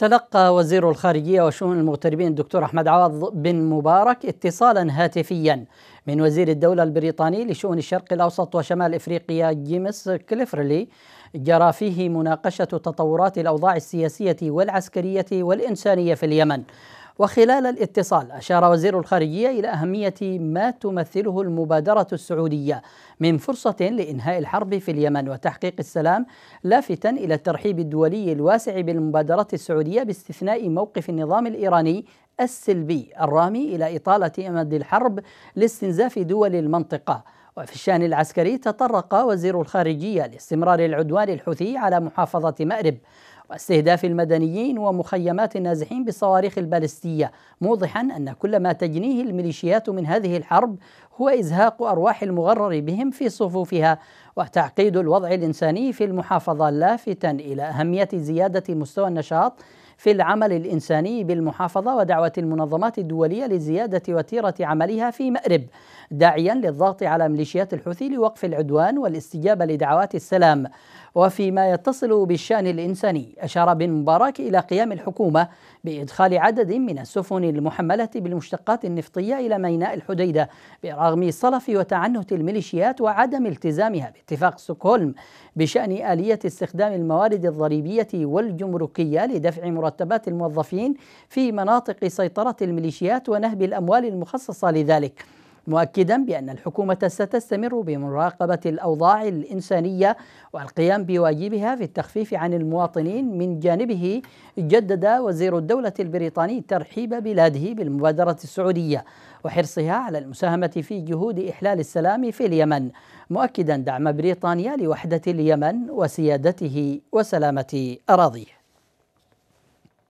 تلقى وزير الخارجية وشؤون المغتربين الدكتور أحمد عوض بن مبارك اتصالا هاتفيا من وزير الدولة البريطاني لشؤون الشرق الأوسط وشمال إفريقيا جيمس كليفرلي جرى فيه مناقشة تطورات الأوضاع السياسية والعسكرية والإنسانية في اليمن وخلال الاتصال أشار وزير الخارجية إلى أهمية ما تمثله المبادرة السعودية من فرصة لإنهاء الحرب في اليمن وتحقيق السلام لافتا إلى الترحيب الدولي الواسع بالمبادرة السعودية باستثناء موقف النظام الإيراني السلبي الرامي إلى إطالة أمد الحرب لاستنزاف دول المنطقة وفي الشأن العسكري تطرق وزير الخارجية لاستمرار العدوان الحوثي على محافظة مأرب واستهداف المدنيين ومخيمات النازحين بالصواريخ البالستية موضحا أن كل ما تجنيه الميليشيات من هذه الحرب هو إزهاق أرواح المغرر بهم في صفوفها وتعقيد الوضع الإنساني في المحافظة لافتا إلى أهمية زيادة مستوى النشاط في العمل الإنساني بالمحافظة ودعوة المنظمات الدولية لزيادة وتيرة عملها في مأرب داعيا للضغط على ميليشيات الحوثي لوقف العدوان والاستجابة لدعوات السلام وفيما يتصل بالشأن الإنساني أشار بن مبارك إلى قيام الحكومة بإدخال عدد من السفن المحملة بالمشتقات النفطية إلى ميناء الحديدة برغم صلف وتعنت الميليشيات وعدم التزامها باتفاق ستوكهولم بشأن آلية استخدام الموارد الضريبية والجمركية لدفع مرتبات الموظفين في مناطق سيطرة الميليشيات ونهب الأموال المخصصة لذلك مؤكدا بأن الحكومة ستستمر بمراقبة الأوضاع الإنسانية والقيام بواجبها في التخفيف عن المواطنين من جانبه جدد وزير الدولة البريطاني ترحيب بلاده بالمبادرة السعودية وحرصها على المساهمة في جهود إحلال السلام في اليمن مؤكدا دعم بريطانيا لوحدة اليمن وسيادته وسلامة أراضيه